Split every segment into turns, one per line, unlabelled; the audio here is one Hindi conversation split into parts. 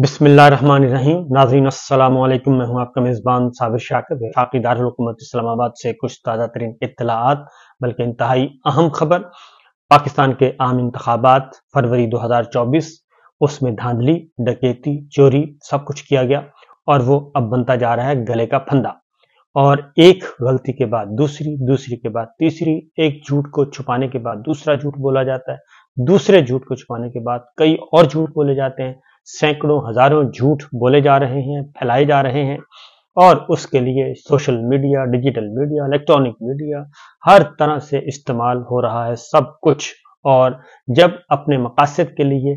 बिसमीम नाजरीन असलकम मैं हूं आपका मेज़बान साबिर शाकिर वफाकी दारकूमत इस्लामाबाद से कुछ ताज़ा तरीन इतलात बल्कि इंतहाई अहम खबर पाकिस्तान के आम इंतबात फरवरी 2024 उसमें धांधली डकेती चोरी सब कुछ किया गया और वो अब बनता जा रहा है गले का फंदा और एक गलती के बाद दूसरी दूसरी के बाद तीसरी एक झूठ को छुपाने के बाद दूसरा झूठ बोला जाता है दूसरे झूठ को छुपाने के बाद कई और झूठ बोले जाते हैं सैकड़ों हजारों झूठ बोले जा रहे हैं फैलाए जा रहे हैं और उसके लिए social media digital media electronic media हर तरह से इस्तेमाल हो रहा है सब कुछ और जब अपने मकासद के लिए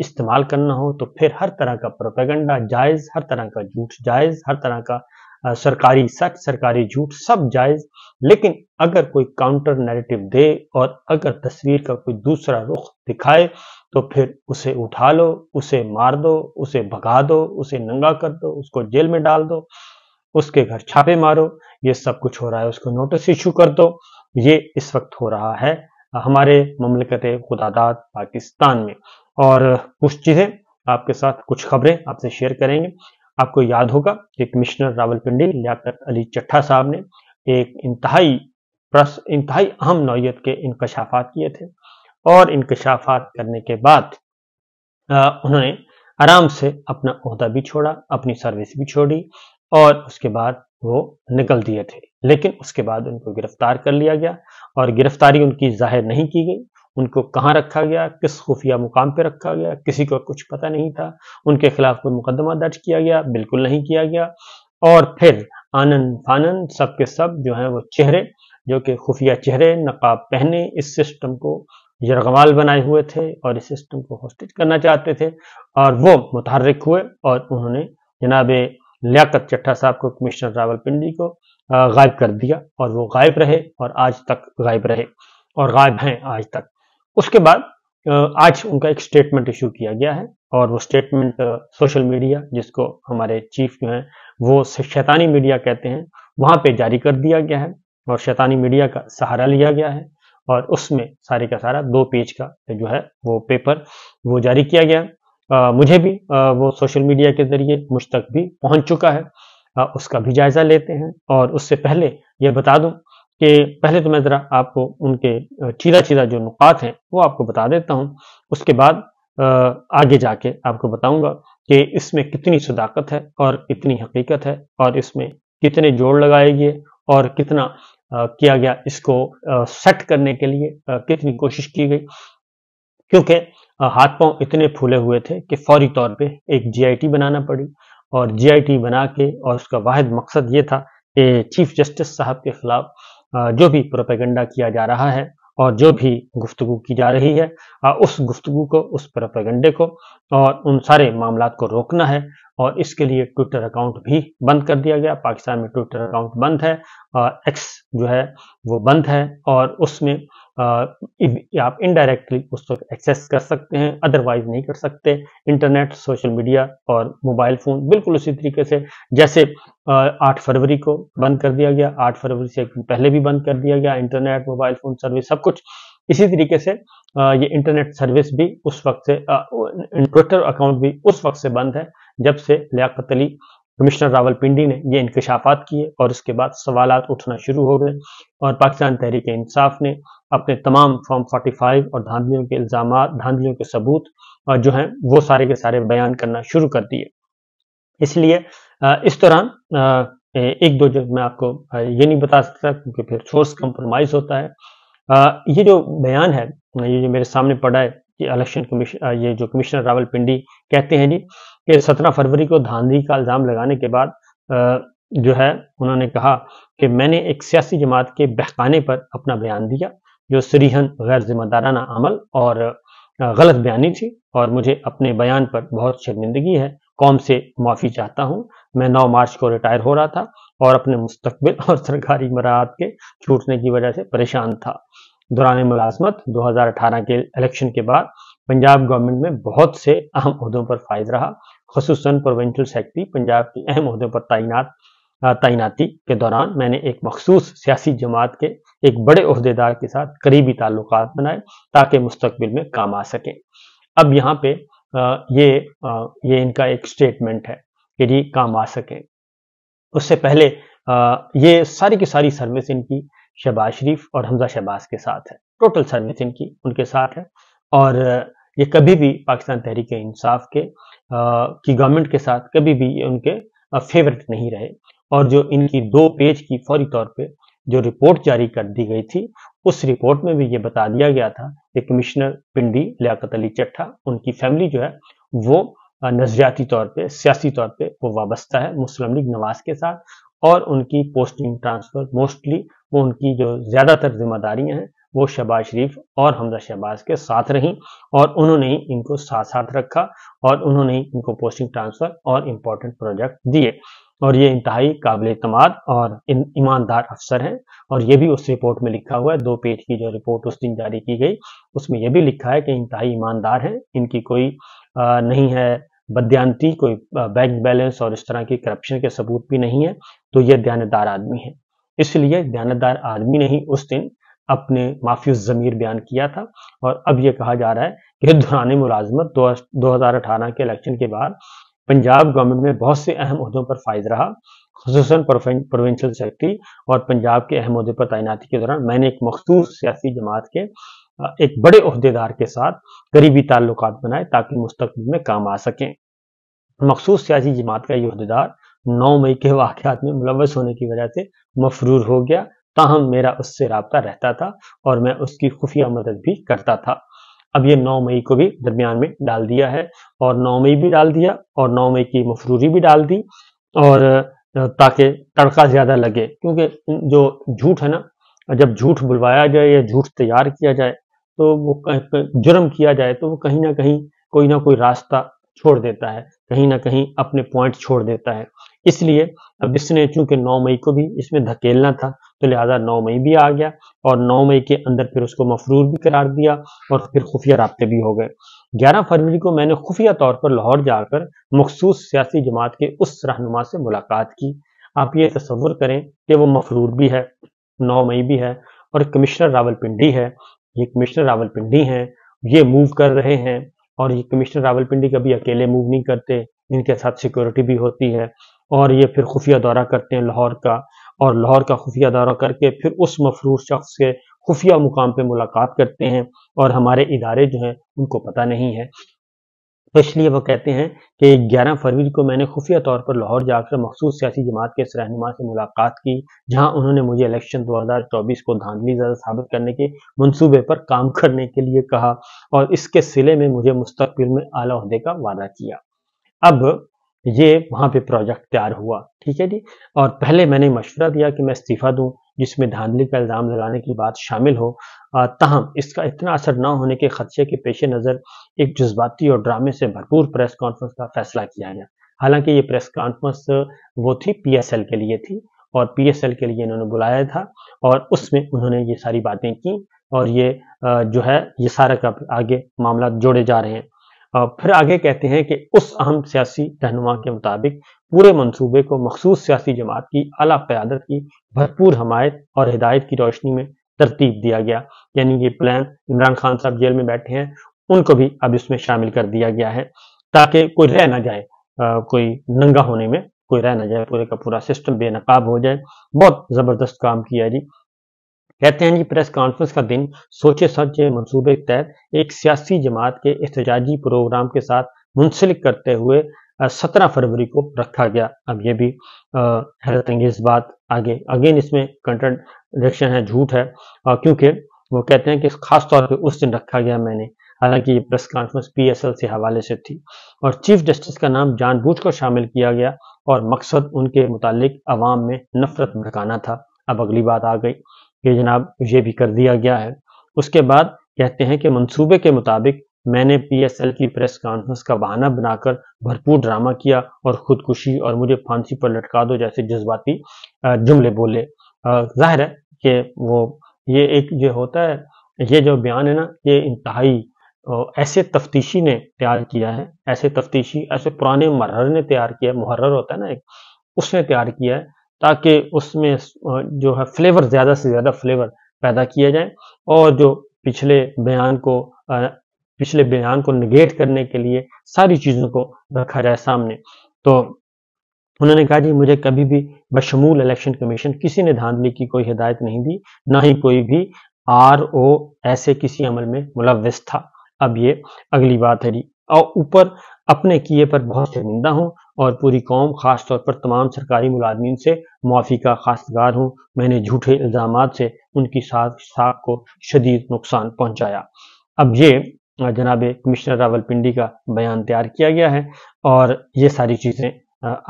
इस्तेमाल करना हो तो फिर हर तरह का प्रोपेगेंडा जायज़ हर तरह का झूठ जायज़ हर तरह का सरकारी सच सरकारी झूठ सब जायज़ लेकिन अगर कोई काउंटर नैरेटिव दे और अगर तस्वीर का कोई दूसरा रुख दिखाए तो फिर उसे उठा लो उसे मार दो उसे भगा दो उसे नंगा कर दो उसको जेल में डाल दो उसके घर छापे मारो ये सब कुछ हो रहा है उसको नोटिस इशू कर दो ये इस वक्त हो रहा है हमारे ममलकत खुदादाद पाकिस्तान में और कुछ चीज़ें आपके साथ कुछ खबरें आपसे शेयर करेंगे आपको याद होगा कि कमिश्नर रावलपिंडी लियाकत अली चट्ठा साहब ने एक इंतहाई प्रस इंतहाई अहम नौयत के इनकशाफात किए थे और इंकशाफात करने के बाद उन्होंने आराम से अपना अहदा भी छोड़ा अपनी सर्विस भी छोड़ी और उसके बाद वो निकल दिए थे लेकिन उसके बाद उनको गिरफ्तार कर लिया गया और गिरफ्तारी उनकी जाहिर नहीं की गई उनको कहाँ रखा गया किस खुफिया मुकाम पर रखा गया किसी को कुछ पता नहीं था उनके खिलाफ कोई मुकदमा दर्ज किया गया बिल्कुल नहीं किया गया और फिर आनंद फानंद सब के सब जो है वो चेहरे जो कि खुफिया चेहरे नकाब पहने इस सिस्टम को यरगवाल बनाए हुए थे और इस सिस्टम को होस्टेज करना चाहते थे और वो मुतहरक हुए और उन्होंने जनाब लियाकत चट्ठा साहब को कमिश्नर रावलपिंडी को गायब कर दिया और वो गायब रहे और आज तक गायब रहे और गायब हैं आज तक उसके बाद आज उनका एक स्टेटमेंट इशू किया गया है और वो स्टेटमेंट सोशल मीडिया जिसको हमारे चीफ जो हैं वो शैतानी मीडिया कहते हैं वहाँ पे जारी कर दिया गया है और शैतानी मीडिया का सहारा लिया गया है और उसमें सारे का सारा दो पेज का जो है वो पेपर वो जारी किया गया आ, मुझे भी आ, वो सोशल मीडिया के जरिए मुझ तक भी पहुंच चुका है आ, उसका भी जायजा लेते हैं और उससे पहले ये बता दूं कि पहले तो मैं ज़रा आपको उनके चीरा चीरा जो नुकात हैं वो आपको बता देता हूँ उसके बाद आगे जाके आपको बताऊंगा कि इसमें कितनी सदाकत है और कितनी हकीकत है और इसमें कितने जोड़ लगाए गए और कितना किया गया इसको सेट करने के लिए कितनी कोशिश की गई क्योंकि हाथ पांव इतने फूले हुए थे कि फौरी तौर पे एक जीआईटी बनाना पड़ी और जीआईटी बना के और उसका वाहिद मकसद ये था कि चीफ जस्टिस साहब के खिलाफ जो भी प्रोपेगेंडा किया जा रहा है और जो भी गुफ्तु की जा रही है उस गुफ्तु को उस प्रपगंडे को और उन सारे मामला को रोकना है और इसके लिए ट्विटर अकाउंट भी बंद कर दिया गया पाकिस्तान में ट्विटर अकाउंट बंद है एक्स जो है वो बंद है और उसमें आप इनडायरेक्टली उसको एक्सेस कर सकते हैं अदरवाइज नहीं कर सकते इंटरनेट सोशल मीडिया और मोबाइल फ़ोन बिल्कुल उसी तरीके से जैसे आठ फरवरी को बंद कर दिया गया आठ फरवरी से पहले भी बंद कर दिया गया इंटरनेट मोबाइल फ़ोन सर्विस सब कुछ इसी तरीके से ये इंटरनेट सर्विस भी उस वक्त से ट्विटर अकाउंट भी उस वक्त से बंद है जब से लियाकत अली कमिश्नर रावलपिंडी ने ये इंकशाफात किए और उसके बाद सवाल उठना शुरू हो गए और पाकिस्तान तहरीक इंसाफ ने अपने तमाम फॉर्म 45 और धांधलियों के इल्ज़ाम धांधलियों के सबूत और जो हैं वो सारे के सारे बयान करना शुरू कर दिए इसलिए इस दौरान एक दो जगह मैं आपको ये नहीं बता सकता क्योंकि फिर सोर्स कंप्रोमाइज होता है ये जो बयान है ये जो मेरे सामने पड़ा है कि इलेक्शन कमीशन ये जो कमिश्नर रावलपिंडी कहते हैं जी कि सत्रह फरवरी को धांधली का इल्ज़ाम लगाने के बाद जो है उन्होंने कहा कि मैंने एक सियासी जमात के बहकाने पर अपना बयान दिया जो सरीहन गैर जिम्मेदाराना अमल और गलत बयानी थी और मुझे अपने बयान पर बहुत शर्मिंदगी है कौम से माफ़ी चाहता हूँ मैं 9 मार्च को रिटायर हो रहा था और अपने मुस्तबिल और सरकारी मराहत के छूटने की वजह से परेशान था दौरान मुलाजमत 2018 के इलेक्शन के बाद पंजाब गवर्नमेंट में बहुत से अहम अहदों पर फायद रहा खसूस प्रोवेंशल सेक्रेटरी पंजाब की अहम अहदों पर तैनात तैनाती के दौरान मैंने एक मखसूस सियासी जमात के एक बड़े अहदेदार के साथ करीबी ताल्लुक बनाए ताकि मुस्तबिल में काम आ सकें अब यहाँ पे ये ये इनका एक स्टेटमेंट है कि जी काम आ सकें उससे पहले ये सारी की सारी सर्विस इनकी शहबाज शरीफ और हमजा शहबाज के साथ है टोटल सर्विस इनकी उनके साथ है और ये कभी भी पाकिस्तान तहरीक इंसाफ के आ, की गवर्नमेंट के साथ कभी भी ये उनके फेवरेट नहीं रहे और जो इनकी दो पेज की फौरी तौर पे जो रिपोर्ट जारी कर दी गई थी उस रिपोर्ट में भी ये बता दिया गया था कि कमिश्नर पिंडी लियाकत अली चट्ठा उनकी फैमिली जो है वो नजरियाती तौर पे सियासी तौर पे वो वाबस्ता है मुस्लिम लीग नवाज के साथ और उनकी पोस्टिंग ट्रांसफर मोस्टली वो उनकी जो ज़्यादातर जिम्मेदारियां हैं वो शहबाज शरीफ और हमजा शहबाज के साथ रहीं और उन्होंने ही इनको साथ साथ रखा और उन्होंने ही इनको पोस्टिंग ट्रांसफ़र और इम्पोर्टेंट प्रोजेक्ट दिए और ये इंतहाई काबिल अतमाद और ईमानदार अफसर हैं और ये भी उस रिपोर्ट में लिखा हुआ है दो पेज की जो रिपोर्ट उस दिन जारी की गई उसमें यह भी लिखा है कि इंतहाई ईमानदार हैं इनकी कोई नहीं है बद्यांती कोई बैंक बैलेंस और इस तरह की करप्शन के सबूत भी नहीं है तो ये दयानतदार आदमी है इसलिए दयानतदार आदमी ने ही उस दिन अपने माफी जमीर बयान किया था और अब यह कहा जा रहा है कि दौरान मुलाजमत दो हजार अठारह के इलेक्शन के बाद पंजाब गवर्नमेंट में बहुत से अहम अहदों पर फायद रहा खूस प्रोविंशियल सेक्रेटरी और पंजाब के अहम अहदे पर तैनाती के दौरान मैंने एक मखसूस सियासी जमात के एक बड़े अहदेदार के साथ करीबी ताल्लुक बनाए ताकि मुस्तबिल में काम आ सकें मखसूस सियासी जमात का ये अहदेदार नौ मई के वाकयात में मुलवस होने की वजह से मफरूर हो गया ताहम मेरा उससे रबता रहता था और मैं उसकी खुफिया मदद भी करता था अब ये नौ मई को भी दरमियान में डाल दिया है और नौ मई भी डाल दिया और नौ मई की मफरूरी भी डाल दी और ताकि तड़का ज़्यादा लगे क्योंकि जो झूठ है ना जब झूठ बुलवाया जाए या झूठ तैयार किया जाए तो वो जुर्म किया जाए तो वो कहीं ना कहीं कोई ना कोई रास्ता छोड़ देता है कहीं ना कहीं अपने पॉइंट छोड़ देता है इसलिए अब इसने चूंकि 9 मई को भी इसमें धकेलना था तो लिहाजा 9 मई भी आ गया और 9 मई के अंदर फिर उसको मफरूर भी करार दिया और फिर खुफिया रबते भी हो गए 11 फरवरी को मैंने खुफिया तौर पर लाहौर जाकर मखसूस सियासी जमात के उस रहनुमा से मुलाकात की आप ये तस्वुर करें कि वो मफरूर भी है नौ मई भी है और कमिश्नर रावलपिंडी है ये कमिश्नर रावलपिंडी हैं ये मूव कर रहे हैं और ये कमिश्नर रावलपिंडी कभी अकेले मूव नहीं करते इनके साथ सिक्योरिटी भी होती है और ये फिर खुफिया दौरा करते हैं लाहौर का और लाहौर का खुफिया दौरा करके फिर उस मफरूर शख्स के खुफिया मुकाम पे मुलाकात करते हैं और हमारे इदारे जो हैं उनको पता नहीं है तो इसलिए वो कहते हैं कि 11 फरवरी को मैंने खुफिया तौर पर लाहौर जाकर मखसूस सियासी जमात के इस रहनुमा से मुलाकात की जहां उन्होंने मुझे इलेक्शन 2024 को धांधली ज़्यादा साबित करने के मंसूबे पर काम करने के लिए कहा और इसके सिले में मुझे मुस्तबिल में आला का वादा किया अब ये वहाँ पे प्रोजेक्ट तैयार हुआ ठीक है जी और पहले मैंने मशवरा दिया कि मैं इस्तीफ़ा दूँ जिसमें धांधली का इल्ज़ाम लगाने की बात शामिल हो तहम इसका इतना असर न होने के खदशे के पेश नज़र एक जज्बाती और ड्रामे से भरपूर प्रेस कॉन्फ्रेंस का फैसला किया गया हालांकि ये प्रेस कॉन्फ्रेंस वो थी पीएसएल के लिए थी और पीएसएल के लिए इन्होंने बुलाया था और उसमें उन्होंने ये सारी बातें की और ये जो है ये सारा का आगे मामला जोड़े जा रहे हैं फिर आगे कहते हैं कि उस अहम सियासी रहनुमा के मुताबिक पूरे मंसूबे को मखसूस सियासी जमात की अला क्यादत की भरपूर हमायत और हिदायत की रोशनी में तरतीब दिया गया यानी ये प्लान इमरान खान साहब जेल में बैठे हैं उनको भी अब इसमें शामिल कर दिया गया है ताकि कोई रह ना जाए कोई नंगा होने में कोई रह ना जाए पूरे का पूरा सिस्टम बेनकाब हो जाए बहुत ज़बरदस्त काम किया जी कहते हैं जी प्रेस कॉन्फ्रेंस का दिन सोचे सोचे मनसूबे के तहत एक सियासी जमात के एहतजाजी प्रोग्राम के साथ मुंसलिक करते हुए सत्रह फरवरी को रखा गया अब ये भी हैरत अंगेज बात आगे अगेन इसमें कंट्राडिक्शन है झूठ है क्योंकि वो कहते हैं कि खास तौर पे उस दिन रखा गया मैंने हालांकि ये प्रेस कॉन्फ्रेंस पीएसएल से हवाले से थी और चीफ जस्टिस का नाम जानबूझकर शामिल किया गया और मकसद उनके मुतालिक अवाम में नफरत भड़काना था अब अगली बात आ गई ये जनाब ये भी कर दिया गया है उसके बाद कहते हैं कि मंसूबे के मुताबिक मैंने पीएसएल की प्रेस कॉन्फ्रेंस का बहाना बनाकर भरपूर ड्रामा किया और खुदकुशी और मुझे फांसी पर लटका दो जैसे जज्बाती जुमले बोले जाहिर है कि वो ये एक ये होता है ये जो बयान है ना ये इंतहाई ऐसे तफ्तीशी ने तैयार किया है ऐसे तफ्तीशी ऐसे पुराने मर्र ने तैयार किया है मुहर्र होता है ना एक उसने तैयार किया है ताकि उसमें जो है फ्लेवर ज़्यादा से ज़्यादा फ्लेवर पैदा किया जाए और जो पिछले बयान को पिछले बयान को निगेट करने के लिए सारी चीज़ों को रखा जाए सामने तो उन्होंने कहा जी मुझे कभी भी बशमूल इलेक्शन कमीशन किसी ने धांधली की कोई हिदायत नहीं दी ना ही कोई भी आर ओ ऐसे किसी अमल में मुलविस था अब ये अगली बात है जी और ऊपर अपने किए पर बहुत शर्मिंदा हूँ और पूरी कौम खास तौर पर तमाम सरकारी मुलाजमीन से माफी का खासगार हूँ मैंने झूठे इल्ज़ाम से उनकी साख साख को शदीद नुकसान पहुँचाया अब ये जनाब कमिश्नर रावलपिंडी का बयान तैयार किया गया है और ये सारी चीज़ें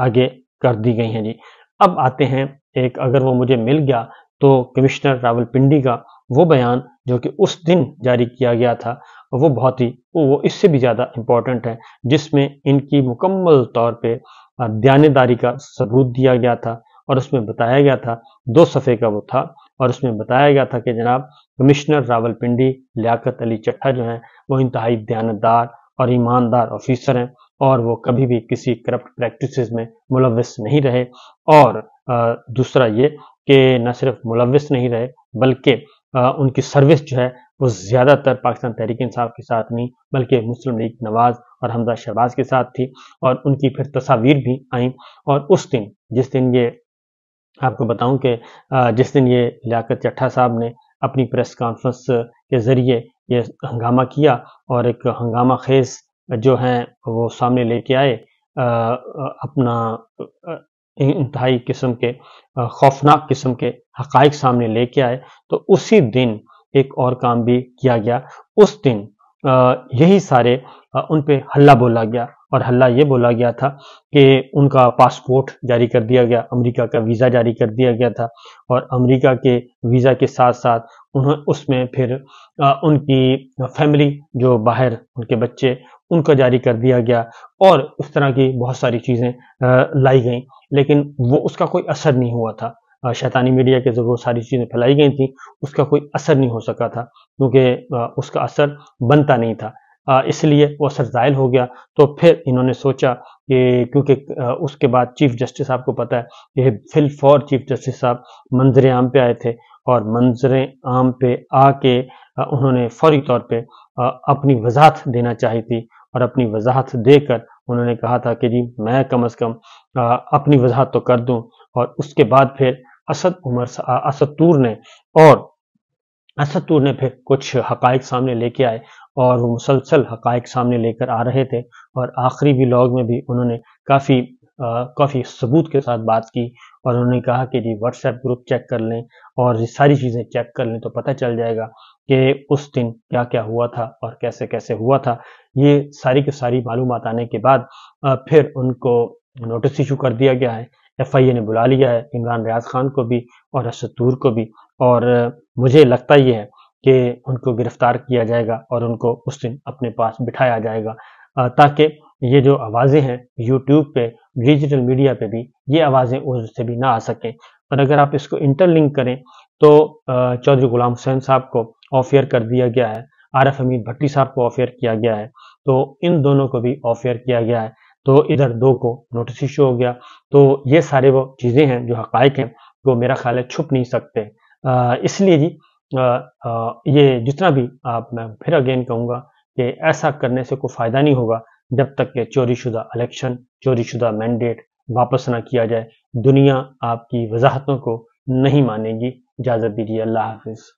आगे कर दी गई हैं जी अब आते हैं एक अगर वो मुझे मिल गया तो कमिश्नर रावलपिंडी का वो बयान जो कि उस दिन जारी किया गया था वो बहुत ही वो इससे भी ज़्यादा इम्पॉर्टेंट है जिसमें इनकी मुकम्मल तौर पे दयानेदारी का सबूत दिया गया था और उसमें बताया गया था दो सफ़े का वो था और उसमें बताया गया था कि जनाब कमिश्नर रावलपिंडी लियाकत अली चट्ठा जो हैं वो इंतहाई दयानदार और ईमानदार ऑफिसर हैं और वो कभी भी किसी करप्ट प्रैक्टिस में मुलविस नहीं रहे और दूसरा ये कि न सिर्फ मुलविस नहीं रहे बल्कि उनकी सर्विस जो है वो ज़्यादातर पाकिस्तान तहरीक इंसाफ के साथ नहीं बल्कि मुस्लिम लीग नवाज और हमजा शहबाज के साथ थी और उनकी फिर तस्वीर भी आई और उस दिन जिस दिन ये आपको बताऊं कि जिस दिन ये लियाकत चट्ठा साहब ने अपनी प्रेस कॉन्फ्रेंस के ज़रिए ये हंगामा किया और एक हंगामा खेज जो हैं वो सामने लेके आए अपना इंतहाई किस्म के खौफनाक किस्म के हक़ सामने लेके आए तो उसी दिन एक और काम भी किया गया उस दिन यही सारे उन पे हल्ला बोला गया और हल्ला ये बोला गया था कि उनका पासपोर्ट जारी कर दिया गया अमेरिका का वीज़ा जारी कर दिया गया था और अमेरिका के वीज़ा के साथ साथ उन्हें उसमें फिर उनकी फैमिली जो बाहर उनके बच्चे उनको जारी कर दिया गया और उस तरह की बहुत सारी चीज़ें लाई गई लेकिन वो उसका कोई असर नहीं हुआ था शैतानी मीडिया के ज़रिए सारी चीज़ें फैलाई गई थी उसका कोई असर नहीं हो सका था क्योंकि उसका असर बनता नहीं था इसलिए वो असर ज़ायल हो गया तो फिर इन्होंने सोचा कि क्योंकि उसके बाद चीफ जस्टिस साहब को पता है कि फिल फॉर चीफ जस्टिस साहब मंजर आम पे आए थे और मंजर आम पे आके उन्होंने फौरी तौर पे अपनी वजाहत देना चाहिए थी और अपनी वजाहत देकर उन्होंने कहा था कि जी मैं कम अज़ कम अपनी वजाहत तो कर दूँ और उसके बाद फिर असद उमर असदूर ने और असदूर ने फिर कुछ हकायक सामने लेके आए और वो मुसलसल हकायक सामने लेकर आ रहे थे और आखिरी व्लॉग में भी उन्होंने काफ़ी काफ़ी सबूत के साथ बात की और उन्होंने कहा कि जी व्हाट्सएप ग्रुप चेक कर लें और ये सारी चीज़ें चेक कर लें तो पता चल जाएगा कि उस दिन क्या क्या हुआ था और कैसे कैसे हुआ था ये सारी की सारी मालूम आने के बाद फिर उनको नोटिस इशू कर दिया गया है एफ आई ए ने बुला लिया है इमरान रियाज खान को भी और असतूर को भी और मुझे लगता ये है कि उनको गिरफ्तार किया जाएगा और उनको उस दिन अपने पास बिठाया जाएगा ताकि ये जो आवाज़ें हैं यूट्यूब पे डिजिटल मीडिया पे भी ये आवाज़ें उससे भी ना आ सकें और अगर आप इसको इंटरलिंक करें तो चौधरी गुलाम हुसैन साहब को ऑफेयर कर दिया गया है आरफ हमीद भट्टी साहब को ऑफेयर किया गया है तो इन दोनों को भी ऑफेयर किया गया है तो इधर दो को नोटिस इशू हो गया तो ये सारे वो चीज़ें हैं जो हक़ हैं वो मेरा ख्याल है छुप नहीं सकते इसलिए जी आ, आ, ये जितना भी आप मैं फिर अगेन कहूँगा कि ऐसा करने से कोई फ़ायदा नहीं होगा जब तक कि चोरीशुदा इलेक्शन चोरीशुदा मैंडेट वापस ना किया जाए दुनिया आपकी वजाहतों को नहीं मानेगी इजाज़त दीजिए अल्लाह हाफिज़